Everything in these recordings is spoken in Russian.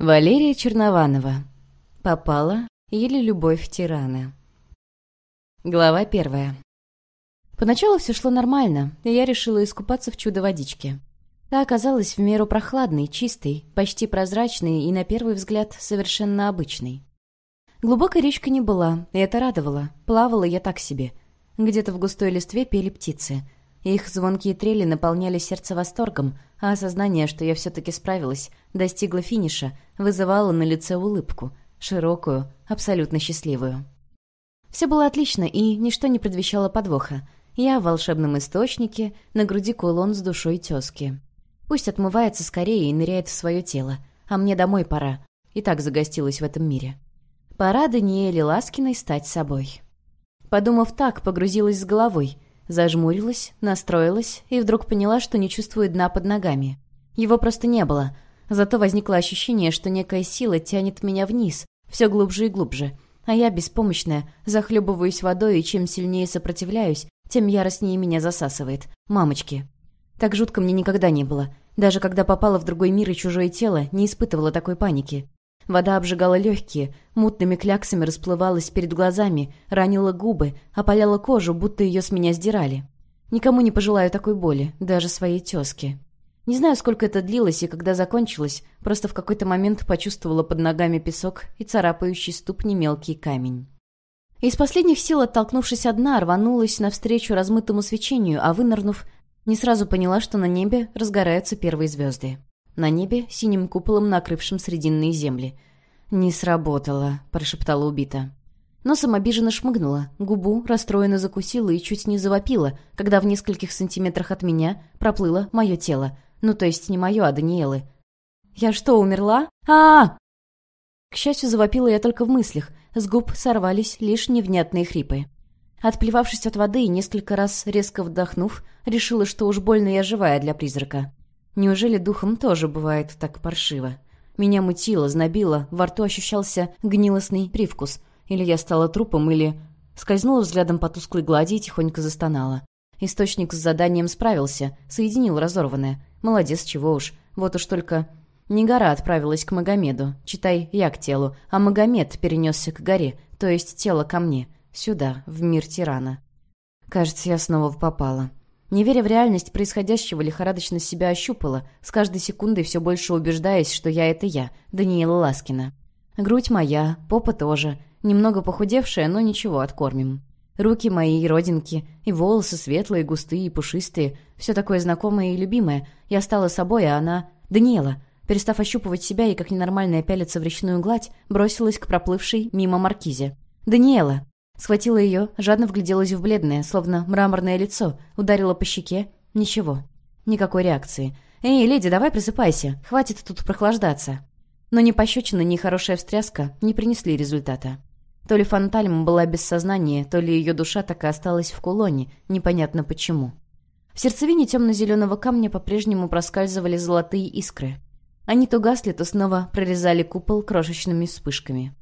Валерия Чернованова. Попала или любовь тирана. Глава первая. Поначалу все шло нормально, и я решила искупаться в чудо-водичке. Та оказалась в меру прохладной, чистой, почти прозрачной и, на первый взгляд, совершенно обычной. Глубокой речка не была, и это радовало. Плавала я так себе. Где-то в густой листве пели птицы — их звонкие трели наполняли сердце восторгом, а осознание, что я все-таки справилась, достигла финиша, вызывало на лице улыбку, широкую, абсолютно счастливую. Все было отлично, и ничто не предвещало подвоха. Я в волшебном источнике, на груди кулон с душой тезки. Пусть отмывается скорее и ныряет в свое тело, а мне домой пора. И так загостилась в этом мире. Пора Даниэле Ласкиной стать собой. Подумав так, погрузилась с головой — Зажмурилась, настроилась и вдруг поняла, что не чувствует дна под ногами. Его просто не было. Зато возникло ощущение, что некая сила тянет меня вниз, все глубже и глубже. А я, беспомощная, захлебываюсь водой, и чем сильнее сопротивляюсь, тем яростнее меня засасывает. Мамочки. Так жутко мне никогда не было. Даже когда попала в другой мир и чужое тело, не испытывала такой паники. Вода обжигала легкие, мутными кляксами расплывалась перед глазами, ранила губы, опаляла кожу, будто ее с меня сдирали. Никому не пожелаю такой боли, даже своей тезке. Не знаю, сколько это длилось и когда закончилось, просто в какой-то момент почувствовала под ногами песок и царапающий ступни мелкий камень. Из последних сил, оттолкнувшись одна, рванулась навстречу размытому свечению, а вынырнув, не сразу поняла, что на небе разгораются первые звезды. На небе синим куполом, накрывшим срединные земли. «Не сработало», — прошептала убита. Но обиженно шмыгнула, губу расстроенно закусила и чуть не завопила, когда в нескольких сантиметрах от меня проплыло мое тело. Ну, то есть не мое, а Даниэлы. «Я что, умерла? -а, -а К счастью, завопила я только в мыслях. С губ сорвались лишь невнятные хрипы. Отплевавшись от воды и несколько раз резко вдохнув, решила, что уж больно я живая для призрака. Неужели духом тоже бывает так паршиво? Меня мутило, знобило, во рту ощущался гнилостный привкус. Или я стала трупом, или... Скользнула взглядом по тусклой глади и тихонько застонала. Источник с заданием справился, соединил разорванное. Молодец, чего уж. Вот уж только... Не гора отправилась к Магомеду, читай, я к телу, а Магомед перенесся к горе, то есть тело ко мне, сюда, в мир тирана. Кажется, я снова попала. Не веря в реальность происходящего, лихорадочно себя ощупала, с каждой секундой все больше убеждаясь, что я — это я, Даниила Ласкина. Грудь моя, попа тоже, немного похудевшая, но ничего, откормим. Руки мои, и родинки, и волосы светлые, густые и пушистые, все такое знакомое и любимое. Я стала собой, а она... Даниэла, перестав ощупывать себя и как ненормальная пялиться в речную гладь, бросилась к проплывшей мимо маркизе. «Даниэла!» Схватила ее, жадно вгляделась в бледное, словно мраморное лицо, ударила по щеке. Ничего. Никакой реакции. «Эй, леди, давай просыпайся, хватит тут прохлаждаться». Но ни пощечина, ни хорошая встряска не принесли результата. То ли Фантальм была без сознания, то ли ее душа так и осталась в кулоне, непонятно почему. В сердцевине темно-зеленого камня по-прежнему проскальзывали золотые искры. Они то гасли, то снова прорезали купол крошечными вспышками.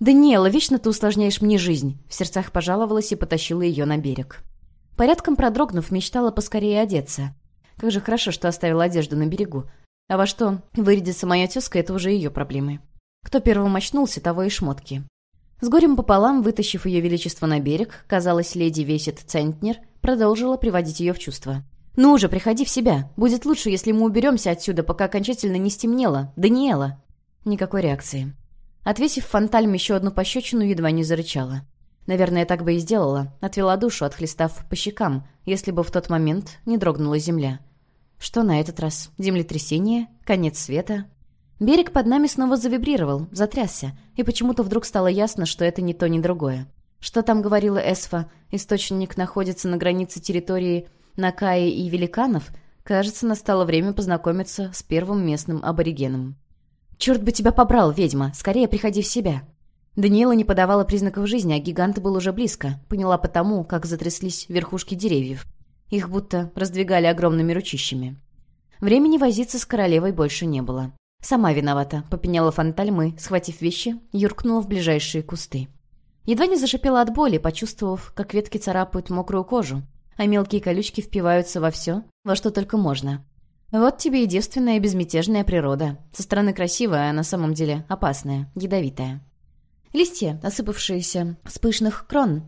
«Даниэла, вечно ты усложняешь мне жизнь!» В сердцах пожаловалась и потащила ее на берег. Порядком продрогнув, мечтала поскорее одеться. Как же хорошо, что оставила одежду на берегу. А во что вырядится моя тезка, это уже ее проблемы. Кто первым очнулся, того и шмотки. С горем пополам, вытащив ее величество на берег, казалось, леди весит центнер, продолжила приводить ее в чувство. «Ну уже, приходи в себя. Будет лучше, если мы уберемся отсюда, пока окончательно не стемнело. Даниэла!» Никакой реакции. Отвесив фантальм еще одну пощечину, едва не зарычала. Наверное, так бы и сделала, отвела душу, отхлестав по щекам, если бы в тот момент не дрогнула земля. Что на этот раз? Землетрясение? Конец света? Берег под нами снова завибрировал, затрясся, и почему-то вдруг стало ясно, что это не то, ни другое. Что там говорила Эсфа, источник находится на границе территории Накаи и Великанов, кажется, настало время познакомиться с первым местным аборигеном. «Черт бы тебя побрал, ведьма! Скорее приходи в себя!» Даниэла не подавала признаков жизни, а гигант был уже близко. Поняла потому, как затряслись верхушки деревьев. Их будто раздвигали огромными ручищами. Времени возиться с королевой больше не было. Сама виновата, попеняла фантальмы, схватив вещи, юркнула в ближайшие кусты. Едва не зашипела от боли, почувствовав, как ветки царапают мокрую кожу, а мелкие колючки впиваются во все, во что только можно. Вот тебе и девственная безмятежная природа. Со стороны красивая, а на самом деле опасная, ядовитая. Листья, осыпавшиеся с пышных крон,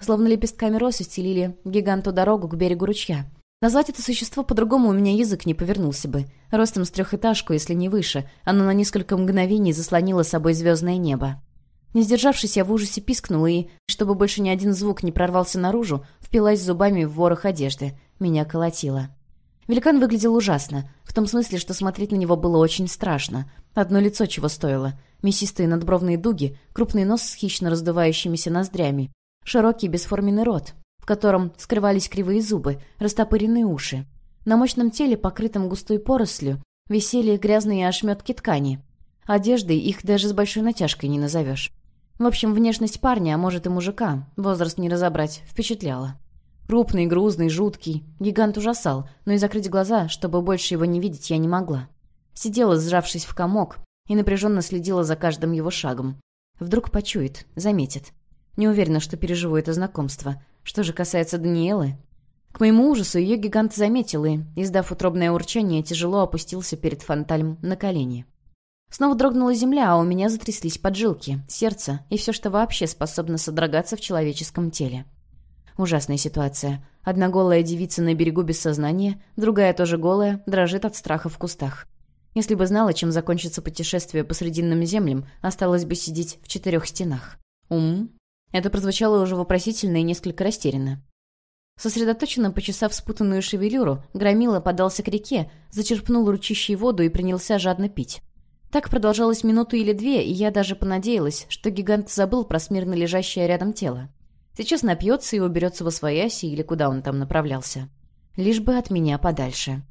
словно лепестками роз устелили гиганту дорогу к берегу ручья. Назвать это существо по-другому у меня язык не повернулся бы. Ростом с трехэтажку, если не выше, оно на несколько мгновений заслонило собой звездное небо. Не сдержавшись, я в ужасе пискнула и, чтобы больше ни один звук не прорвался наружу, впилась зубами в ворох одежды. Меня колотило. Великан выглядел ужасно, в том смысле, что смотреть на него было очень страшно. Одно лицо чего стоило. Мясистые надбровные дуги, крупный нос с хищно раздувающимися ноздрями, широкий бесформенный рот, в котором скрывались кривые зубы, растопыренные уши. На мощном теле, покрытом густой порослью, висели грязные ошметки ткани. Одежды их даже с большой натяжкой не назовешь. В общем, внешность парня, а может и мужика, возраст не разобрать, впечатляла. Крупный, грузный, жуткий. Гигант ужасал, но и закрыть глаза, чтобы больше его не видеть, я не могла. Сидела, сжавшись в комок, и напряженно следила за каждым его шагом. Вдруг почует, заметит. Не уверена, что переживу это знакомство. Что же касается Даниэлы... К моему ужасу ее гигант заметил и, издав утробное урчание, тяжело опустился перед фонтальм на колени. Снова дрогнула земля, а у меня затряслись поджилки, сердце и все, что вообще способно содрогаться в человеческом теле. Ужасная ситуация. Одна голая девица на берегу без сознания, другая тоже голая, дрожит от страха в кустах. Если бы знала, чем закончится путешествие по Срединным землям, осталось бы сидеть в четырех стенах. Ум? Это прозвучало уже вопросительно и несколько растерянно. Сосредоточенно почесав спутанную шевелюру, Громила подался к реке, зачерпнул ручищей воду и принялся жадно пить. Так продолжалось минуту или две, и я даже понадеялась, что гигант забыл про смирно лежащее рядом тело. Сейчас напьется и уберется во свояси или куда он там направлялся. Лишь бы от меня подальше.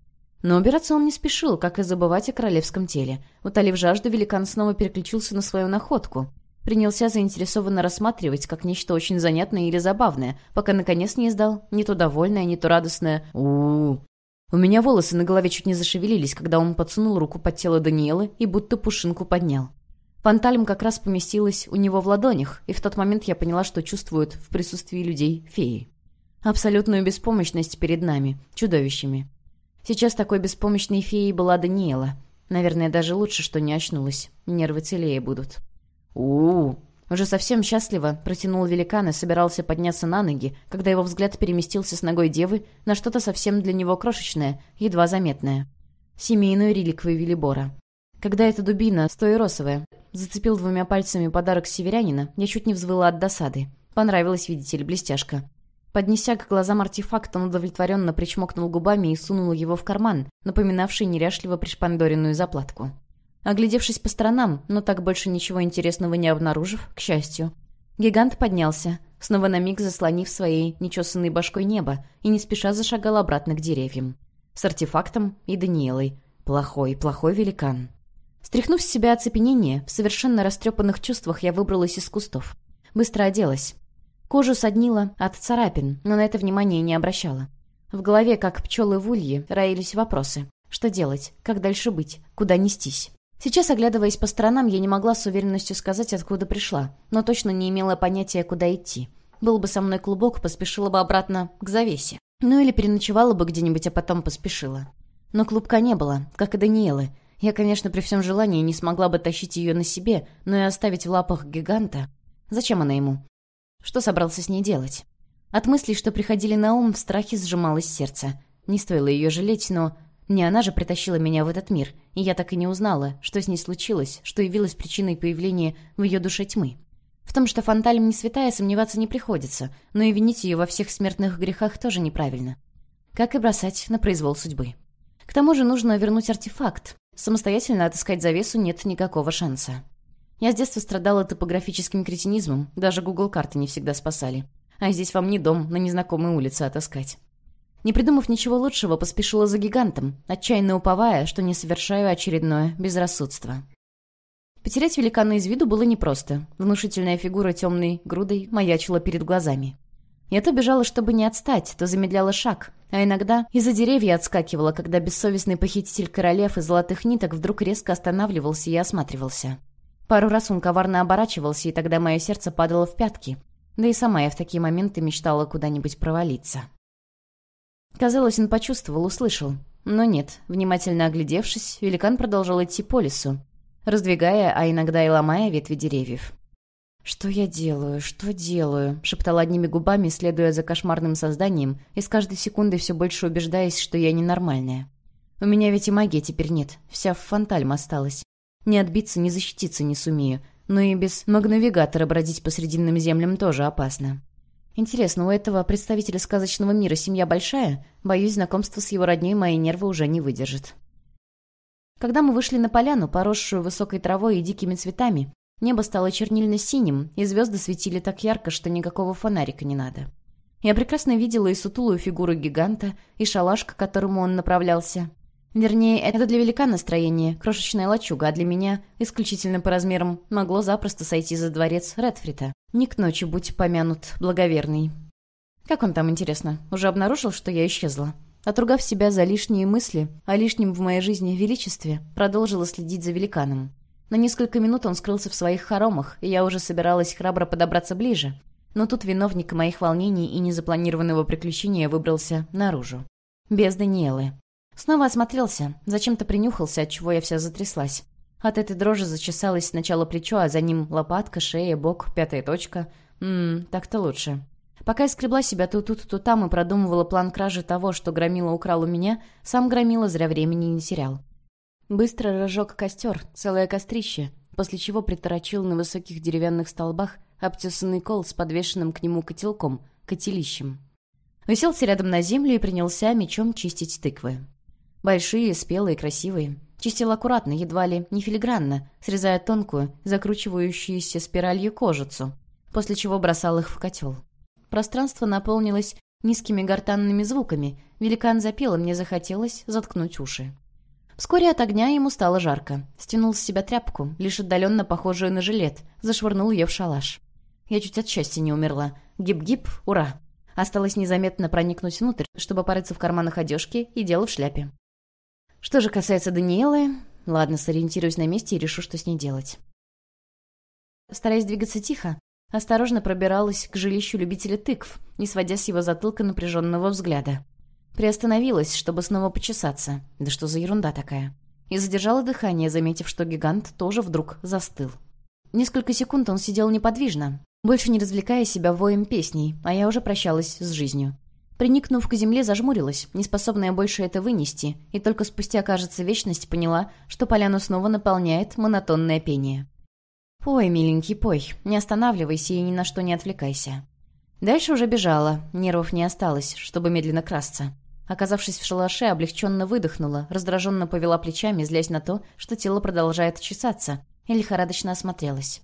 Но убираться он не спешил, как и забывать о королевском теле. Утолив жажду, великан снова переключился на свою находку. Принялся заинтересованно рассматривать, как нечто очень занятное или забавное, пока наконец не издал не то довольное, не то радостное у у, -у, -у. У меня волосы на голове чуть не зашевелились, когда он подсунул руку под тело Даниэлы и будто пушинку поднял. Панталем как раз поместилась у него в ладонях, и в тот момент я поняла, что чувствуют в присутствии людей феи. Абсолютную беспомощность перед нами, чудовищами. Сейчас такой беспомощной феей была Даниэла. Наверное, даже лучше, что не очнулась. Нервы целее будут. у у Уже совсем счастливо протянул великан и собирался подняться на ноги, когда его взгляд переместился с ногой девы на что-то совсем для него крошечное, едва заметное. Семейную реликвию Велибора. Когда эта дубина, стоиросовая, Зацепил двумя пальцами подарок северянина, я чуть не взвыла от досады. Понравилась, видите ли, блестяшка. Поднеся к глазам артефакт, он удовлетворенно причмокнул губами и сунул его в карман, напоминавший неряшливо пришпандоренную заплатку. Оглядевшись по сторонам, но так больше ничего интересного не обнаружив, к счастью, гигант поднялся, снова на миг заслонив своей нечесанной башкой небо и не спеша зашагал обратно к деревьям. С артефактом и Даниэлой. Плохой, плохой великан. Стряхнув с себя оцепенение, в совершенно растрепанных чувствах я выбралась из кустов. Быстро оделась. Кожу соднила от царапин, но на это внимания не обращала. В голове, как пчелы в улье, роились вопросы. Что делать? Как дальше быть? Куда нестись? Сейчас, оглядываясь по сторонам, я не могла с уверенностью сказать, откуда пришла, но точно не имела понятия, куда идти. Был бы со мной клубок, поспешила бы обратно к завесе. Ну или переночевала бы где-нибудь, а потом поспешила. Но клубка не было, как и Даниэлы. Я, конечно, при всем желании не смогла бы тащить ее на себе, но и оставить в лапах гиганта. Зачем она ему? Что собрался с ней делать? От мыслей, что приходили на ум, в страхе сжималось сердце. Не стоило ее жалеть, но... Не она же притащила меня в этот мир, и я так и не узнала, что с ней случилось, что явилось причиной появления в ее душе тьмы. В том, что фанталем не святая, сомневаться не приходится, но и винить ее во всех смертных грехах тоже неправильно. Как и бросать на произвол судьбы. К тому же нужно вернуть артефакт. Самостоятельно отыскать завесу нет никакого шанса. Я с детства страдала топографическим кретинизмом, даже Google карты не всегда спасали. А здесь вам не дом, на незнакомой улице отыскать. Не придумав ничего лучшего, поспешила за гигантом, отчаянно уповая, что не совершаю очередное безрассудство. Потерять великана из виду было непросто. Внушительная фигура темной грудой маячила перед глазами. Я то бежала, чтобы не отстать, то замедляла шаг, а иногда из-за деревья отскакивала, когда бессовестный похититель королев и золотых ниток вдруг резко останавливался и осматривался. Пару раз он коварно оборачивался, и тогда мое сердце падало в пятки. Да и сама я в такие моменты мечтала куда-нибудь провалиться. Казалось, он почувствовал, услышал. Но нет, внимательно оглядевшись, великан продолжал идти по лесу, раздвигая, а иногда и ломая ветви деревьев. «Что я делаю? Что делаю?» — шептала одними губами, следуя за кошмарным созданием, и с каждой секундой все больше убеждаясь, что я ненормальная. «У меня ведь и магии теперь нет, вся в фантальм осталась. Не отбиться, не защититься не сумею, но и без магнавигатора бродить по срединным землям тоже опасно». «Интересно, у этого представителя сказочного мира семья большая? Боюсь, знакомство с его родней мои нервы уже не выдержит». Когда мы вышли на поляну, поросшую высокой травой и дикими цветами, Небо стало чернильно-синим, и звезды светили так ярко, что никакого фонарика не надо. Я прекрасно видела и сутулую фигуру гиганта, и шалаш, к которому он направлялся. Вернее, это для великана строение, крошечная лачуга, а для меня, исключительно по размерам, могло запросто сойти за дворец Редфрита. Не к ночи будь помянут, благоверный. Как он там, интересно? Уже обнаружил, что я исчезла? Отругав себя за лишние мысли о лишнем в моей жизни величестве, продолжила следить за великаном. На несколько минут он скрылся в своих хоромах, и я уже собиралась храбро подобраться ближе. Но тут виновник моих волнений и незапланированного приключения выбрался наружу. Без Даниэлы. Снова осмотрелся, зачем-то принюхался, от чего я вся затряслась. От этой дрожи зачесалось сначала плечо, а за ним лопатка, шея, бок, пятая точка. Ммм, так-то лучше. Пока я скребла себя то тут, то там и продумывала план кражи того, что Громила украл у меня, сам Громила зря времени не терял. Быстро разжег костер, целое кострище, после чего приторочил на высоких деревянных столбах обтесанный кол с подвешенным к нему котелком, котелищем. Уселся рядом на землю и принялся мечом чистить тыквы. Большие, спелые, красивые. Чистил аккуратно, едва ли не филигранно, срезая тонкую, закручивающуюся спиралью кожицу, после чего бросал их в котел. Пространство наполнилось низкими гортанными звуками. Великан запел, и мне захотелось заткнуть уши. Вскоре от огня ему стало жарко. Стянул с себя тряпку, лишь отдаленно похожую на жилет, зашвырнул ее в шалаш. Я чуть от счастья не умерла. Гип-гип, ура! Осталось незаметно проникнуть внутрь, чтобы порыться в карманах одежки и дело в шляпе. Что же касается Даниэлы... Ладно, сориентируюсь на месте и решу, что с ней делать. Стараясь двигаться тихо, осторожно пробиралась к жилищу любителя тыкв, не сводя с его затылка напряженного взгляда. Приостановилась, чтобы снова почесаться. Да что за ерунда такая? И задержала дыхание, заметив, что гигант тоже вдруг застыл. Несколько секунд он сидел неподвижно, больше не развлекая себя воем песней, а я уже прощалась с жизнью. Приникнув к земле, зажмурилась, не способная больше это вынести, и только спустя, кажется, вечность поняла, что поляну снова наполняет монотонное пение. «Пой, миленький, пой, не останавливайся и ни на что не отвлекайся. Дальше уже бежала, нервов не осталось, чтобы медленно красться. Оказавшись в шалаше, облегченно выдохнула, раздраженно повела плечами, злясь на то, что тело продолжает чесаться, и лихорадочно осмотрелась.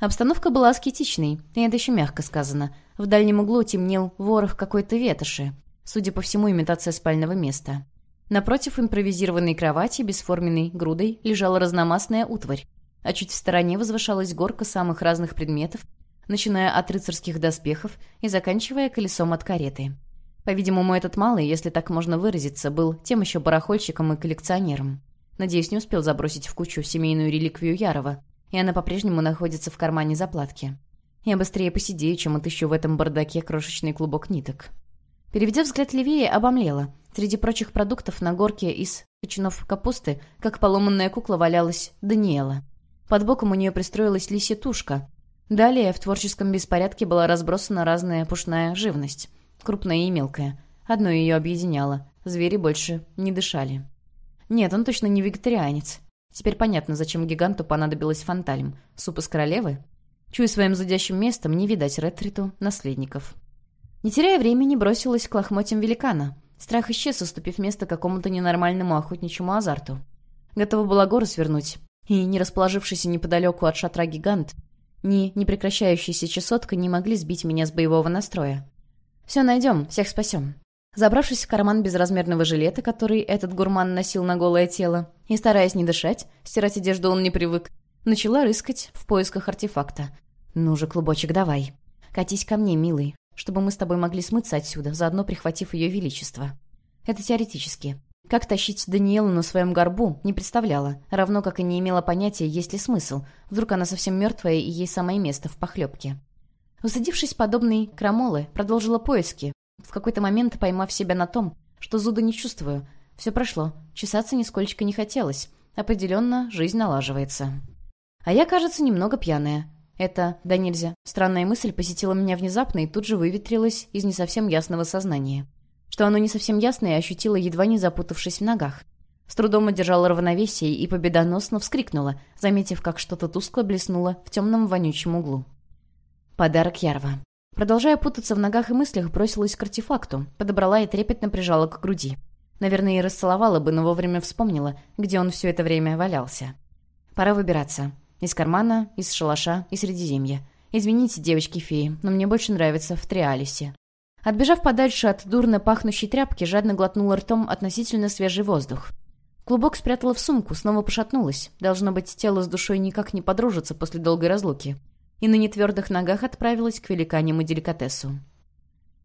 Обстановка была аскетичной, и это еще мягко сказано. В дальнем углу темнел ворох какой-то ветоши, судя по всему, имитация спального места. Напротив импровизированной кровати бесформенной грудой лежала разномастная утварь, а чуть в стороне возвышалась горка самых разных предметов, начиная от рыцарских доспехов и заканчивая колесом от кареты. По-видимому, этот малый, если так можно выразиться, был тем еще барахольщиком и коллекционером. Надеюсь, не успел забросить в кучу семейную реликвию Ярова, и она по-прежнему находится в кармане заплатки. Я быстрее посидею, чем отыщу в этом бардаке крошечный клубок ниток. Переведя взгляд левее, обомлела. Среди прочих продуктов на горке из печенов капусты, как поломанная кукла, валялась Даниэла. Под боком у нее пристроилась лисья тушка, Далее в творческом беспорядке была разбросана разная пушная живность, крупная и мелкая. Одно ее объединяло. Звери больше не дышали. Нет, он точно не вегетарианец. Теперь понятно, зачем гиганту понадобилась фантальм. Суп из королевы? Чую своим зудящим местом не видать Ретриту наследников. Не теряя времени, бросилась к лохмотьям великана. Страх исчез, уступив место какому-то ненормальному охотничьему азарту. Готова была гору свернуть, и, не расположившийся неподалеку от шатра гигант, ни непрекращающаяся часотка не могли сбить меня с боевого настроя. «Все найдем, всех спасем». Забравшись в карман безразмерного жилета, который этот гурман носил на голое тело, и стараясь не дышать, стирать одежду он не привык, начала рыскать в поисках артефакта. «Ну же, клубочек, давай. Катись ко мне, милый, чтобы мы с тобой могли смыться отсюда, заодно прихватив ее величество». Это теоретически. Как тащить Даниэлу на своем горбу, не представляла, равно как и не имела понятия, есть ли смысл. Вдруг она совсем мертвая и ей самое место в похлебке. Усадившись подобной крамолы, продолжила поиски, в какой-то момент поймав себя на том, что зуда не чувствую. Все прошло, чесаться нисколько не хотелось. Определенно, жизнь налаживается. А я, кажется, немного пьяная. Это, да нельзя, странная мысль посетила меня внезапно и тут же выветрилась из не совсем ясного сознания что оно не совсем ясное, ощутила, едва не запутавшись в ногах. С трудом одержала равновесие и победоносно вскрикнула, заметив, как что-то тускло блеснуло в темном вонючем углу. Подарок Ярва. Продолжая путаться в ногах и мыслях, бросилась к артефакту, подобрала и трепетно прижала к груди. Наверное, и расцеловала бы, но вовремя вспомнила, где он все это время валялся. Пора выбираться. Из кармана, из шалаша и средиземья. Извините, девочки-феи, но мне больше нравится в Триалисе. Отбежав подальше от дурно пахнущей тряпки, жадно глотнула ртом относительно свежий воздух. Клубок спрятала в сумку, снова пошатнулась. Должно быть, тело с душой никак не подружится после долгой разлуки. И на нетвердых ногах отправилась к великаням и деликатесу.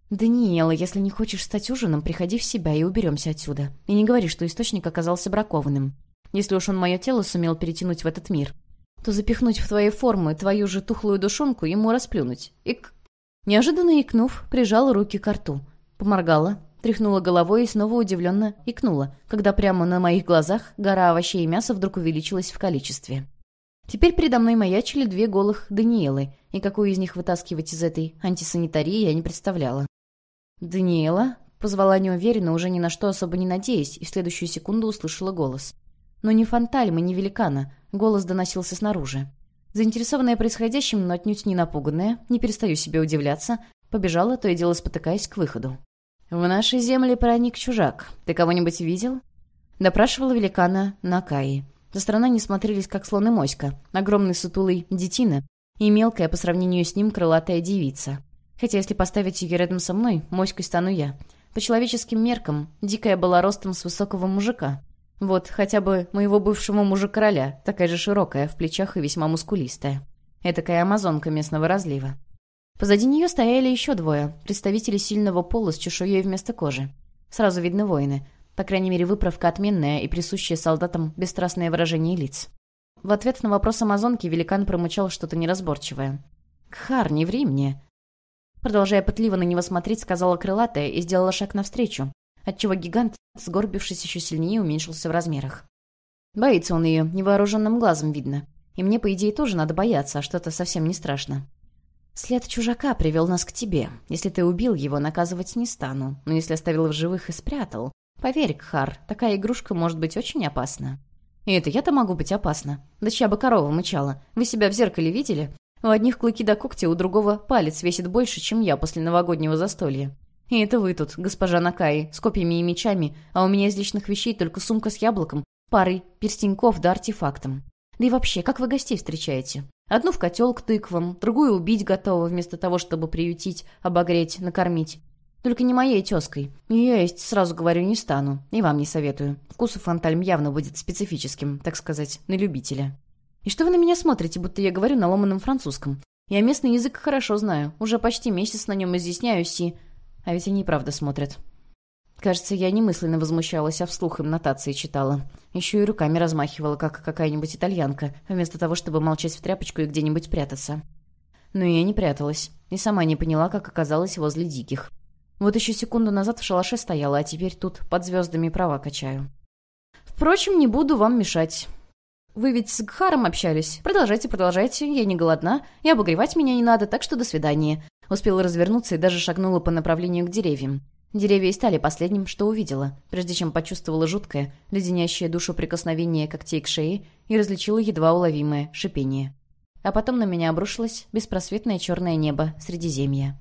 «Даниэла, если не хочешь стать ужином, приходи в себя и уберемся отсюда. И не говори, что источник оказался бракованным. Если уж он мое тело сумел перетянуть в этот мир, то запихнуть в твои формы твою же тухлую душонку ему расплюнуть. ик. Неожиданно икнув, прижала руки к рту. Поморгала, тряхнула головой и снова удивленно икнула, когда прямо на моих глазах гора овощей и мяса вдруг увеличилась в количестве. Теперь передо мной маячили две голых Даниэлы, и какую из них вытаскивать из этой антисанитарии я не представляла. «Даниэла?» — позвала неуверенно, уже ни на что особо не надеясь, и в следующую секунду услышала голос. Но не фонталь, мы не великана, голос доносился снаружи. Заинтересованная происходящим, но отнюдь не напуганная, не перестаю себе удивляться, побежала, то и дело спотыкаясь к выходу. «В наши земли проник чужак. Ты кого-нибудь видел?» Допрашивала великана Накаи. За стороны не смотрелись, как слон и моська, огромный сутулый детина и мелкая по сравнению с ним крылатая девица. Хотя если поставить ее рядом со мной, моськой стану я. По человеческим меркам, дикая была ростом с высокого мужика. Вот, хотя бы моего бывшего мужа-короля, такая же широкая, в плечах и весьма мускулистая. Этакая амазонка местного разлива. Позади нее стояли еще двое, представители сильного пола с чешуей вместо кожи. Сразу видны воины. По крайней мере, выправка отменная и присущая солдатам бесстрастное выражение лиц. В ответ на вопрос амазонки великан промычал что-то неразборчивое. «Кхар, не ври мне!» Продолжая пытливо на него смотреть, сказала крылатая и сделала шаг навстречу, отчего гигант, сгорбившись еще сильнее, уменьшился в размерах. Боится он ее, невооруженным глазом видно. И мне, по идее, тоже надо бояться, а что-то совсем не страшно. «След чужака привел нас к тебе. Если ты убил его, наказывать не стану. Но если оставил в живых и спрятал... Поверь, Кхар, такая игрушка может быть очень опасна». «И это я-то могу быть опасна. Да чья бы корова мычала? Вы себя в зеркале видели? У одних клыки до когтя, у другого палец весит больше, чем я после новогоднего застолья. «И это вы тут, госпожа Накаи, с копьями и мечами, а у меня из личных вещей только сумка с яблоком, парой перстеньков да артефактом. Да и вообще, как вы гостей встречаете? Одну в котел к тыквам, другую убить готова, вместо того, чтобы приютить, обогреть, накормить. Только не моей тезкой. Ее есть, сразу говорю, не стану. И вам не советую. Вкус у фантальм явно будет специфическим, так сказать, на любителя. И что вы на меня смотрите, будто я говорю на ломаном французском? Я местный язык хорошо знаю. Уже почти месяц на нем изъясняюсь и... А ведь они правда смотрят. Кажется, я немысленно возмущалась, а вслух им нотации читала. Еще и руками размахивала, как какая-нибудь итальянка, вместо того, чтобы молчать в тряпочку и где-нибудь прятаться. Но я не пряталась. И сама не поняла, как оказалась возле диких. Вот еще секунду назад в шалаше стояла, а теперь тут под звездами права качаю. Впрочем, не буду вам мешать. Вы ведь с Гхаром общались. Продолжайте, продолжайте, я не голодна, и обогревать меня не надо, так что до свидания. Успела развернуться и даже шагнула по направлению к деревьям. Деревья и стали последним, что увидела, прежде чем почувствовала жуткое, леденящее душу прикосновение когтей к шее и различила едва уловимое шипение. А потом на меня обрушилось беспросветное черное небо Средиземья.